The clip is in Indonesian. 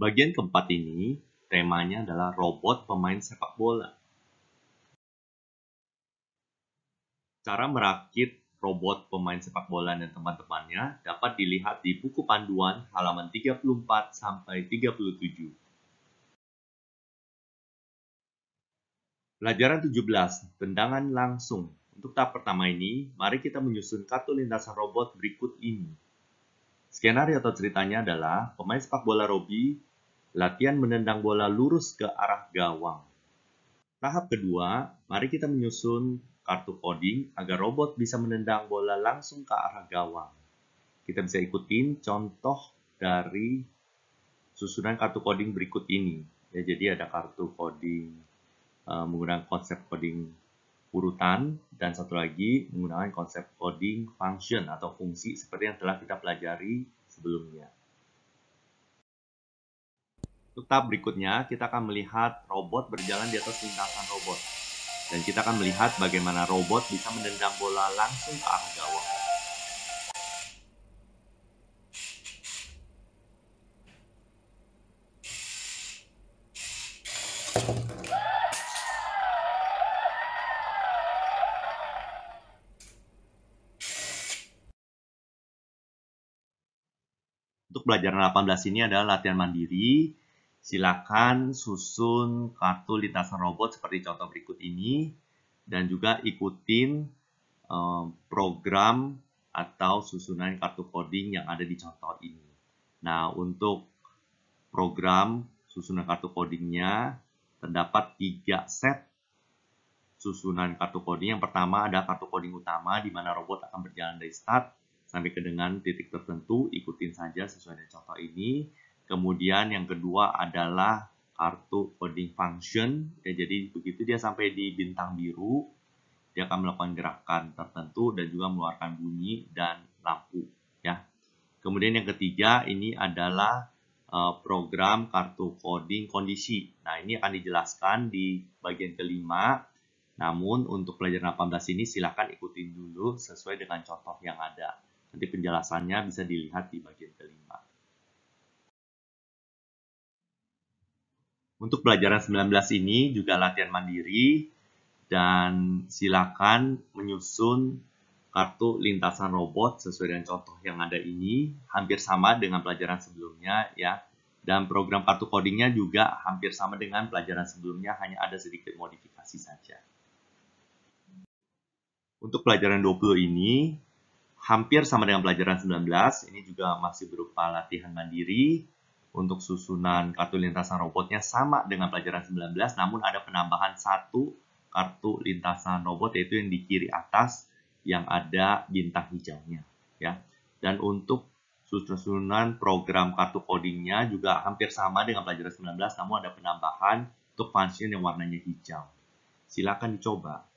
Bagian keempat ini temanya adalah robot pemain sepak bola. Cara merakit robot pemain sepak bola dan teman-temannya dapat dilihat di buku panduan halaman 34 sampai 37. Pelajaran 17, tendangan langsung. Untuk tahap pertama ini, mari kita menyusun kartu lintasan robot berikut ini. Skenario atau ceritanya adalah pemain sepak bola Robi latihan menendang bola lurus ke arah gawang. Tahap kedua, mari kita menyusun kartu coding agar robot bisa menendang bola langsung ke arah gawang. Kita bisa ikutin contoh dari susunan kartu coding berikut ini. Ya, jadi ada kartu coding uh, menggunakan konsep coding urutan dan satu lagi menggunakan konsep coding function atau fungsi seperti yang telah kita pelajari sebelumnya. Tetap berikutnya kita akan melihat robot berjalan di atas lintasan robot. Dan kita akan melihat bagaimana robot bisa menendang bola langsung ke arah gawang. untuk pelajaran 18 ini adalah latihan mandiri Silakan susun kartu lintasan robot seperti contoh berikut ini dan juga ikutin eh, program atau susunan kartu coding yang ada di contoh ini. Nah, untuk program susunan kartu codingnya terdapat tiga set susunan kartu coding. Yang pertama ada kartu coding utama di mana robot akan berjalan dari start sampai ke dengan titik tertentu. Ikutin saja sesuai dengan contoh ini. Kemudian yang kedua adalah kartu coding function. Ya, jadi begitu dia sampai di bintang biru, dia akan melakukan gerakan tertentu dan juga mengeluarkan bunyi dan lampu. Ya. Kemudian yang ketiga ini adalah eh, program kartu coding kondisi. Nah ini akan dijelaskan di bagian kelima. Namun untuk pelajaran 18 ini silahkan ikutin dulu sesuai dengan contoh yang ada. Nanti penjelasannya bisa dilihat di bagian kelima. Untuk pelajaran 19 ini juga latihan mandiri dan silakan menyusun kartu lintasan robot sesuai dengan contoh yang ada ini hampir sama dengan pelajaran sebelumnya ya dan program kartu codingnya juga hampir sama dengan pelajaran sebelumnya hanya ada sedikit modifikasi saja. Untuk pelajaran 20 ini hampir sama dengan pelajaran 19 ini juga masih berupa latihan mandiri untuk susunan kartu lintasan robotnya sama dengan pelajaran 19 namun ada penambahan satu kartu lintasan robot yaitu yang di kiri atas yang ada bintang hijaunya ya dan untuk susunan program kartu codingnya juga hampir sama dengan pelajaran 19 namun ada penambahan untuk function yang warnanya hijau silakan dicoba